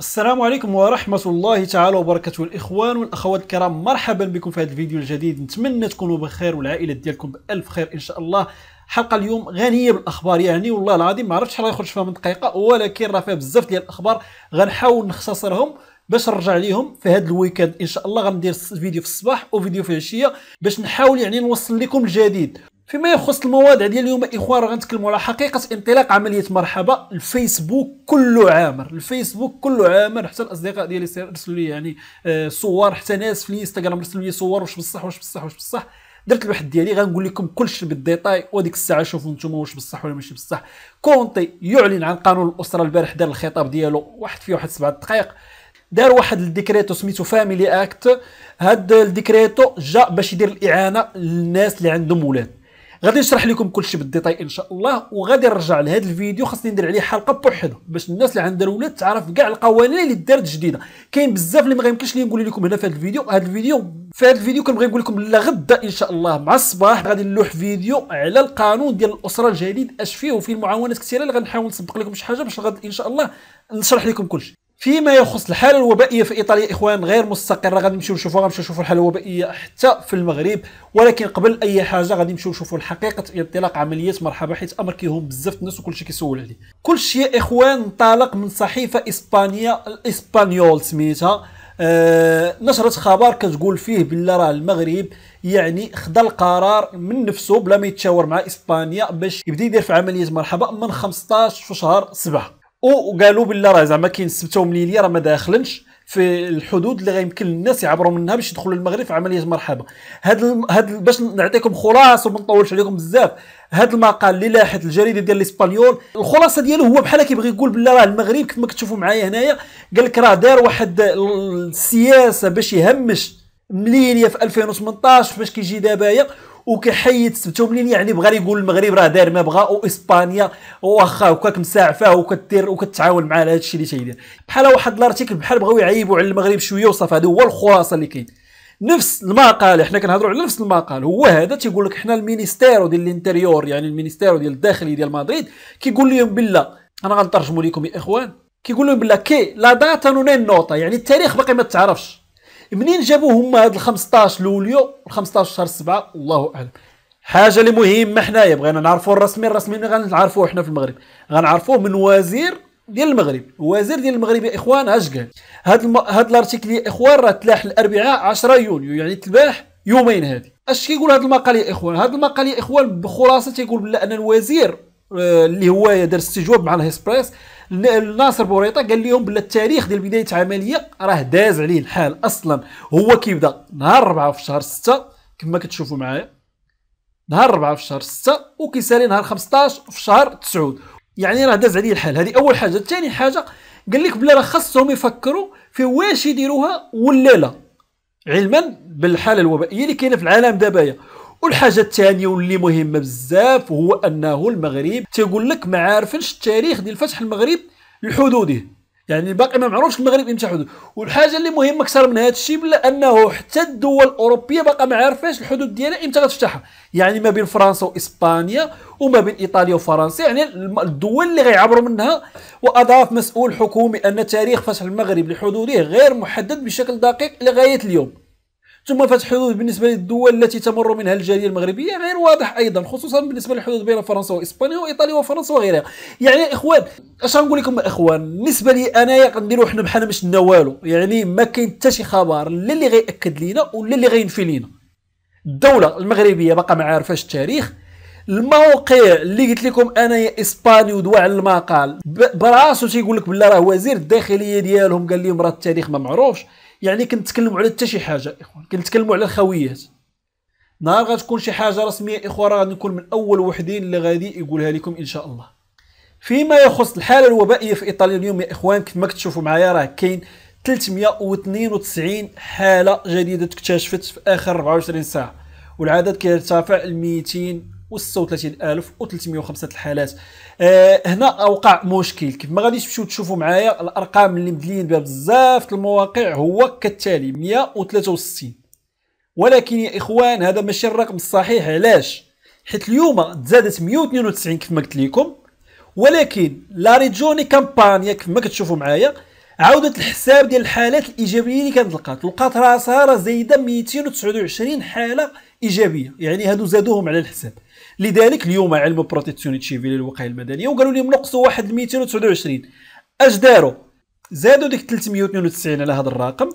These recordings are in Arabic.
السلام عليكم ورحمة الله تعالى وبركاته الإخوان والأخوات الكرام مرحبا بكم في هذا الفيديو الجديد نتمنى تكونوا بخير والعائلة ديالكم بألف خير إن شاء الله حلقة اليوم غنية بالأخبار يعني والله العظيم ما عرفتش شحال غيخرج فيها من دقيقة ولكن راه فيها بزاف ديال الأخبار غنحاول نختصرهم باش نرجع ليهم في هذا الويكاند ان شاء الله غندير فيديو في الصباح وفيديو في العشيه باش نحاول يعني نوصل لكم الجديد فيما يخص المواضيع ديال اليوم اخوان راه غنتكلموا على حقيقه انطلاق عمليه مرحبا الفيسبوك كله عامر الفيسبوك كله عامر حتى الاصدقاء ديالي رسلوا لي يعني آه، صور حتى ناس في الانستغرام رسلوا لي صور واش بصح واش بصح واش بصح درت الواحد ديالي غنقول لكم كلشي بالديتاي وديك الساعه شوفوا نتوما واش بصح ولا ماشي بصح كونتي يعلن عن قانون الاسره البارح دار الخطاب ديالو واحد فيه واحد سبعة دقائق دار واحد الديكريتو سميتو فاميلي اكت هاد الديكريتو جا باش يدير الاعانه للناس اللي عندهم ولاد غادي نشرح لكم كلشي بالديتاي ان شاء الله وغادي نرجع لهذا الفيديو خاصني ندير عليه حلقه بوحده باش الناس اللي عندها الاولاد تعرف كاع القوانين اللي دارت جديده كاين بزاف اللي ما يمكنش لي نقول لكم هنا في هذا الفيديو هذا الفيديو في هذا الفيديو كنبغي نقول لكم لا غدا ان شاء الله مع الصباح غادي نلوح فيديو على القانون ديال الاسره الجديد اش فيه وفيه المعاونات كثيره اللي غنحاول نسبق لكم شي حاجه باش غادي ان شاء الله نشرح لكم كلشي فيما يخص الحاله الوبائيه في ايطاليا اخوان غير مستقره غادي نمشيو نشوفوها غنمشيو نشوفوا الحاله الوبائيه حتى في المغرب ولكن قبل اي حاجه غادي نمشيو نشوفوا حقيقه انطلاق عمليه مرحبا حيت امر كيهم بزاف الناس وكلشي كيسول عليه كلشي يا اخوان انطلق من صحيفه اسبانيا الاسبانيول سميتها آه نشرت خبر كتقول فيه بالله راه المغرب يعني خدا القرار من نفسه بلا ما يتشاور مع اسبانيا باش يبدا يدير في عمليه مرحبا من 15 في شهر 7 وقالوا بالله راه زعما كاين السبته ومليليه راه ما داخلنش في الحدود اللي غيمكن للناس يعبروا منها باش يدخلوا للمغرب في عمليه مرحبا هاد الم... هاد ال... باش نعطيكم خلاصه وما نطولش عليكم بزاف هاد المقال اللي لاحت الجريده ديال الاسبانيول الخلاصه ديالو هو بحال كيبغي يقول بالله راه المغرب كما كتشوفوا معايا هنايا قال لك راه دار واحد السياسه باش يهمش مليليه في 2018 فاش كيجي دابايا وكيحيد السبت منين يعني بغى يقول المغرب راه داير ما بغى واسبانيا واخا هكاك مساعفاه وكدير وكتعاون معاه على هادشي اللي تيدير بحال واحد الارتيكل بحال بغاو يعيبوا على المغرب شويه وصافي هذا هو الخلاصه اللي كاين نفس المقال حنا كنهضروا على نفس المقال هو هذا تيقول لك حنا المينيستيرو ديال الانتيريور يعني المينيستيرو ديال الداخلي ديال مدريد كيقول لهم بالله انا غنترجموا لكم يا اخوان كيقول لهم بالله كي لا داتا نونين نوطا يعني التاريخ باقي ما تعرفش منين جابوا هما هاد ال 15 لوليو ال 15 شهر 7 الله اعلم حاجه اللي مهمه حنايا بغينا نعرفوا الرسمي الرسمي غنعرفوه حنا في المغرب غنعرفوه من وزير ديال المغرب وزير ديال المغرب يا اخوان اش قال هاد الم... هاد الارتيكل يا اخوان راه تلاح الاربعاء 10 يونيو يعني تباح يومين هادي اش كيقول هاد المقال يا اخوان هاد المقال يا اخوان بخلاصه تيقول بلا ان الوزير اللي هو دار استجواب مع الهيسبريس ناصر بوريطه قال لهم بلا التاريخ ديال بدايه العمليه راه داز عليه الحال اصلا هو كيبدا نهار 4 في شهر 6 كما كتشوفوا معايا نهار 4 في شهر 6 وكيسالي نهار 15 في شهر 9 يعني راه داز عليه الحال هذه اول حاجه ثاني حاجه قال لك بلا راه خاصهم يفكروا في واش يديروها ولا لا علما بالحاله الوبائيه اللي كاينه في العالم دابايا والحاجه الثانيه واللي مهمه بزاف هو انه المغرب تيقول لك ما عارفينش التاريخ ديال فتح المغرب لحدوده يعني باقي ما معروفش المغرب امتى حدود والحاجه اللي مهمه اكثر من هذا الشيء بلا انه حتى الدول الاوروبيه باقا ما عارفاش الحدود ديالها امتى غتفتحها يعني ما بين فرنسا واسبانيا وما بين ايطاليا وفرنسا يعني الدول اللي غيعبروا منها واضاف مسؤول حكومي ان تاريخ فتح المغرب لحدوده غير محدد بشكل دقيق لغايه اليوم ثم فتح حدود بالنسبه للدول التي تمر منها الجاليه المغربيه يعني غير واضح ايضا خصوصا بالنسبه للحدود بين فرنسا واسبانيا وايطاليا وفرنسا وغيرها يعني يا اخوان اش غنقول لكم الاخوان بالنسبه لي انايا كنديروا حنا بحالنا مش نوالو والو يعني ما كاين حتى شي خبر لا اللي غياكد لينا ولا اللي غينفي لينا الدوله المغربيه باقا ما عارفاش التاريخ الموقع اللي قلت لكم انا يا اسباني ودوا على المقال براسو تيقول لك بلا راه وزير الداخليه ديالهم قال لهم راه التاريخ ما معروفش يعني كنتكلموا على حتى شي حاجه اخوان كنتكلموا على الخويات نهار غتكون شي حاجه رسميه اخوان راه غنكون من اول وحدين اللي غادي يقولها لكم ان شاء الله فيما يخص الحاله الوبائيه في ايطاليا اليوم يا اخوان كما كتشوفوا معايا راه كاين 392 حاله جديده تكتشفت في اخر 24 ساعه والعدد كيرتفع ل 200 36305 الحالات آه، هنا اوقع مشكل كيف ما غاديش تمشيو تشوفوا معايا الارقام اللي مدلين بها بزاف المواقع هو كالتالي 163 ولكن يا اخوان هذا ماشي الرقم الصحيح علاش حيت اليوم تزادت 192 كيف ما قلت لكم ولكن لا ريجوني كامبانيا كيف ما كتشوفوا معايا عاودت الحساب ديال الحالات الايجابيه اللي كانت لقات لقات راسها راه زايده 229 حاله ايجابيه يعني هادو زادوهم على الحساب لذلك اليوم علم بروتيكسيون تشيفيلي الوقايه المدنيه وقالوا لهم نقصوا واحد 229 اش داروا زادوا ديك 392 على هذا الرقم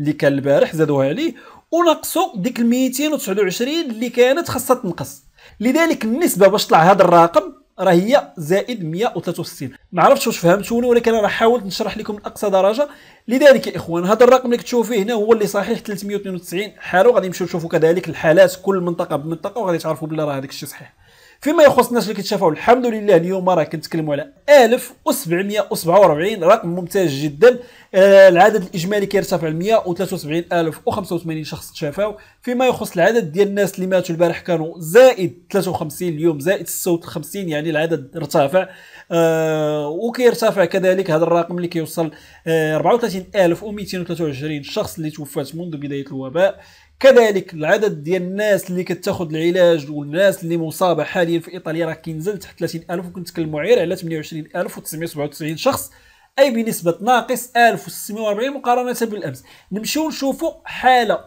اللي كان البارح زادوها عليه ونقصوا ديك 229 اللي كانت خاصها تنقص لذلك النسبه باش طلع هذا الرقم راه هي زائد 163 ما عرفتش واش فهمتوني ولكن انا حاولت نشرح لكم اقصى درجه لذلك يا اخوان هذا الرقم اللي كتشوفوا فيه هنا هو اللي صحيح 392 حاله غادي نمشيو نشوفوا كذلك الحالات كل منطقه بمنطقه وغادي تعرفوا بلي راه هذاك الشيء صحيح فيما يخص الناس اللي كيتشافوا الحمد لله اليوم راه كنتكلموا على 1747 رقم ممتاز جدا آه، العدد الاجمالي كيرتفع ل 173085 شخص تشافوا فيما يخص العدد ديال الناس اللي ماتوا البارح كانوا زائد 53 اليوم زائد 56 يعني العدد ارتفع آه، وكيرتفع كذلك هذا الرقم اللي كيوصل 34223 آه، شخص اللي توفات منذ بدايه الوباء كذلك العدد ديال الناس اللي كتاخذ العلاج والناس اللي مصابه حاليا في ايطاليا راه كينزل تحت 30000 وكنتكلموا غير على 28997 شخص اي بنسبه ناقص 1640 مقارنه بالامس نمشيو نشوفوا حاله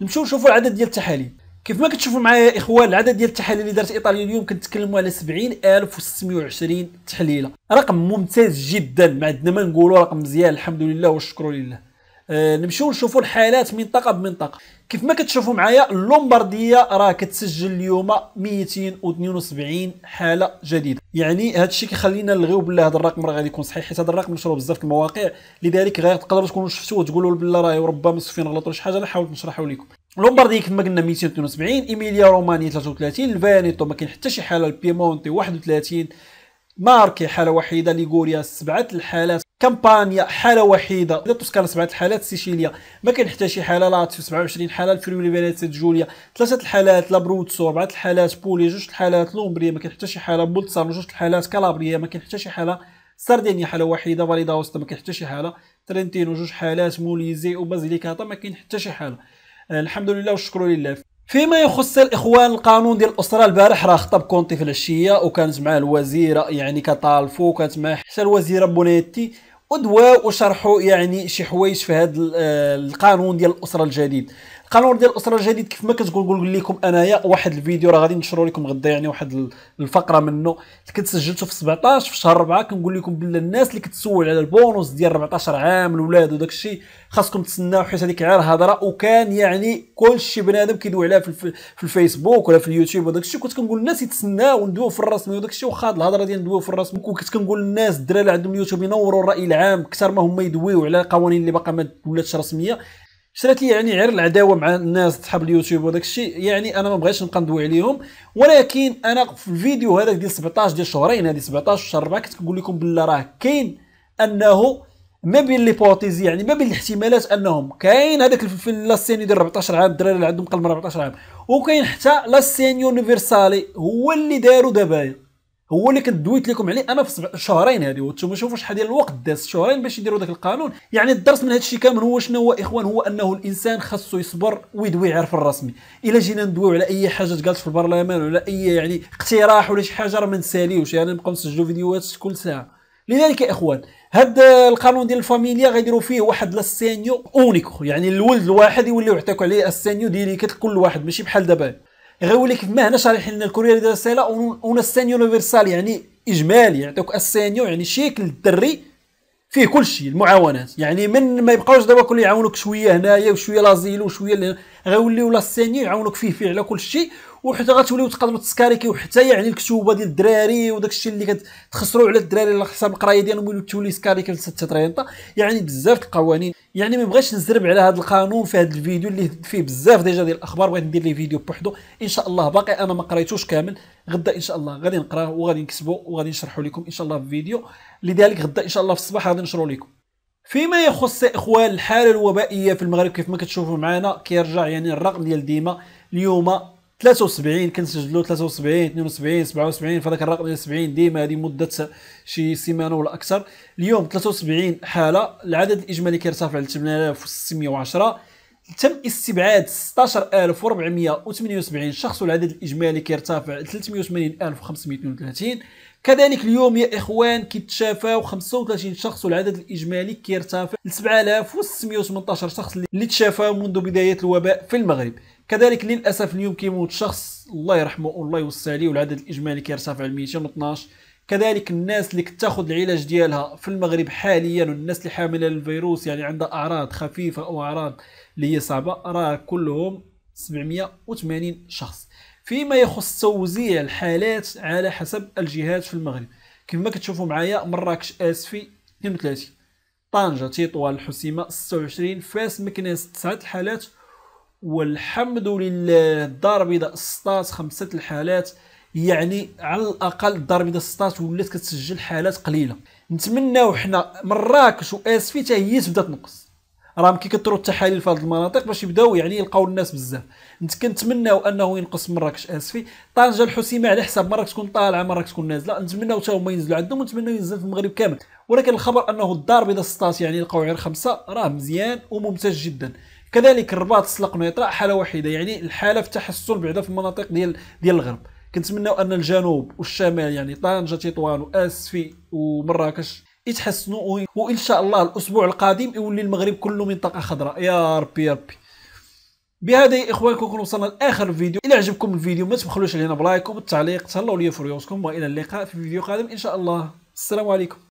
نمشيو نشوفوا العدد ديال التحاليل كيف ما كتشوفوا معايا يا اخوان العدد ديال التحاليل اللي دارت ايطاليا اليوم كنتكلموا على 70620 تحليله رقم ممتاز جدا ما عندنا ما نقولوا رقم مزيان الحمد لله والشكر لله آه، نمشيو نشوفوا الحالات منطقه بمنطقه كيف ما كتشوفوا معايا اللومبارديه راه كتسجل اليوم 272 حاله جديده يعني هذا الشيء كيخلينا نلغيو بالله هذا الرقم راه غادي يكون صحيح حيت هذا الرقم نشرو بزاف في المواقع لذلك غير تقدروا تكونوا شفتوه وتقولوا بالله راه ربما سوفين غلطوا شي حاجه نحاول نشرحوا لكم اللومبارديه كما قلنا 272 ايميليا رومانيا 33 الفانيتو ما كاين حتى شي حاله البيمونتي 31 ماركي حاله وحيده ليغوريا سبعه الحالات كامبانيا حاله وحيده توسكانا سبعه الحالات سيشيليا ما كاين حتى شي حاله لاتسيو 27 حاله الفريولي فينيسيا جوليا ثلاثه الحالات لابروتسو اربعه الحالات بولي جوج الحالات لومبريا ما كاين حتى شي حاله بولتسار جوج الحالات كالابريا ما كاين حتى شي حاله سردينيا حاله وحيده فاليدا وسط ما كاين حتى شي حاله ترنتينو جوج حالات موليزي وبازيليكاتا ما كاين حتى شي حاله الحمد لله والشكر لله فيما يخص الاخوان القانون ديال الاسره البارح راه خطب كونتي في العشيه وكانت معاه الوزيره يعني كطالفو وكانت معاه حتى الوزيره بونيتي ودواو وشرحوا يعني شي حوايج في هذا آه، القانون ديال الاسره الجديد القانون ديال الاسره الجديد كيف ما كتقول قول لكم انايا واحد الفيديو راه غادي نشرو لكم غدا يعني واحد الفقره منه اللي سجلته في 17 في شهر 4 كنقول لكم بلا الناس اللي كتسول على البونص ديال 14 عام الاولاد وداك الشيء خاصكم تسناو حيت هذيك غير هضره وكان يعني كلشي بنادم كيدوي عليها في, الف... في الفيسبوك ولا في اليوتيوب وداك الشيء كنت كنقول الناس يتسناو وندويو في الرسمي وداك الشيء واخا الهضره ديال ندويو في الرسمي وكنت كنقول الناس الدراري اللي عندهم اليوتيوب ينوروا الراي العام اكثر ما هما يدويو على قوانين اللي باقا ما ولاتش رسميه شرات لي يعني غير العداوه مع الناس صحاب اليوتيوب وداك الشيء يعني انا ما بغيتش نبقى ندوي عليهم ولكن انا في الفيديو هذاك ديال 17 ديال شهرين هذه 17 شهر 4 كنت كنقول لكم بالله راه كاين انه ما بين ليبوتيز يعني ما بين الاحتمالات انهم كاين هذاك في سينيو ديال 14 عام الدراري اللي عندهم قبل 14 عام وكاين حتى لاسينيو يونيفرسالي هو اللي داروا دابا هو اللي كنت دويت لكم عليه انا في شهرين هذه وانتم شوفوا شحال ديال الوقت داز شهرين باش يديروا ذاك القانون يعني الدرس من هذا الشيء كامل هو شنو هو اخوان هو انه الانسان خاصو يصبر ويدوي عرف الرسمي الا جينا ندويو على اي حاجه تقالت في البرلمان ولا اي يعني اقتراح ولا شي حاجه راه ما نساليوش يعني نبقاو نسجلوا فيديوهات كل ساعه لذلك يا اخوان هذا القانون ديال الفاميليا غيديروا فيه واحد لاسينيو اونيكو يعني الولد الواحد يوليو يعطيك عليه السينيو ديريكت كل واحد ماشي بحال دابا غيوليك فما هنا شارح لنا الكوريير ديال السيلا اون السان يونيفرسال يعني اجمالي يعطيوك السانيو يعني شكل الدري فيه كل شيء المعاونات يعني من ما يبقاوش دابا كل يعاونوك شويه هنايا وشويه لازيل وشويه غيوليو لاسيني يعاونوك فيه فيه على كل شيء وحتى غتوليو تقدروا تسكاريكيو حتى يعني الكتوبه ديال الدراري وداك الشيء اللي كتخسروا على الدراري على حساب القرايه ديالهم ويوليو تولي سكاريكي في الترينطا يعني بزاف القوانين يعني ما بغيتش نزرب على هذا القانون في هذا الفيديو اللي فيه بزاف ديجا ديال الاخبار بغيت ندير ليه فيديو بوحدو ان شاء الله باقي انا ما قريتوش كامل غدا ان شاء الله غادي نقراه وغادي نكتبو وغادي نشرحو لكم ان شاء الله في فيديو لذلك غدا ان شاء الله في الصباح غادي نشرو لكم فيما يخص اخوان الحاله الوبائيه في المغرب كيف ما كتشوفوا معنا كيرجع يعني الرقم ديال ديما اليوم 73 كنسجلوا 73 72 77 فهذاك الرقم ديال 70 ديما هذه مده شي سيمانه ولا اكثر اليوم 73 حاله العدد الاجمالي كيرتفع ل 8610 تم استبعاد 16478 شخص والعدد الاجمالي كيرتفع ل 380532 كذلك اليوم يا اخوان كيتشافاو 35 شخص والعدد الاجمالي كيرتفع ل 7618 شخص اللي تشافاو منذ بدايه الوباء في المغرب كذلك للاسف اليوم كيموت شخص الله يرحمه الله يوسع عليه والعدد الاجمالي كيرتفع ل 212 كذلك الناس اللي كتاخذ العلاج ديالها في المغرب حاليا والناس اللي حامله للفيروس يعني عندها اعراض خفيفه او اعراض اللي هي صعبه راه كلهم 780 شخص فيما يخص توزيع الحالات على حسب الجهات في المغرب كما كتشوفوا معايا مراكش اسفي 32 طنجة تطوان الحسيمة 26 فاس مكناس 9 الحالات والحمد لله الدار البيضاء 16 5 الحالات يعني على الاقل الدار البيضاء 16 ولات كتسجل حالات قليله نتمناو حنا مراكش واسفي حتى هي تبدا تنقص راهم كيكثروا التحاليل في هذه المناطق باش يبداو يعني يلقاو الناس بزاف كنتمناو انه ينقص مراكش اسفي طنجه الحسيمه على حساب مراكش تكون طالعه مراكش تكون نازله نتمناو حتى هما ينزلوا عندهم ونتمناو ينزل في المغرب كامل ولكن الخبر انه الدار البيضاء 16 يعني لقاو غير خمسه راه مزيان وممتاز جدا كذلك الرباط سلق نيطرا حاله وحيده يعني الحاله في تحسن بعدا في المناطق ديال ديال الغرب كنتمناو ان الجنوب والشمال يعني طنجه تطوان واسفي ومراكش يتحسنوا وان شاء الله الاسبوع القادم يولي المغرب كله منطقه خضراء يا ربي يا ربي بهذا يا اخوان كنكون وصلنا لاخر فيديو الى عجبكم الفيديو ما تبخلوش علينا بلايك وبالتعليق تهلاو ليا في ريوسكم والى اللقاء في فيديو قادم ان شاء الله السلام عليكم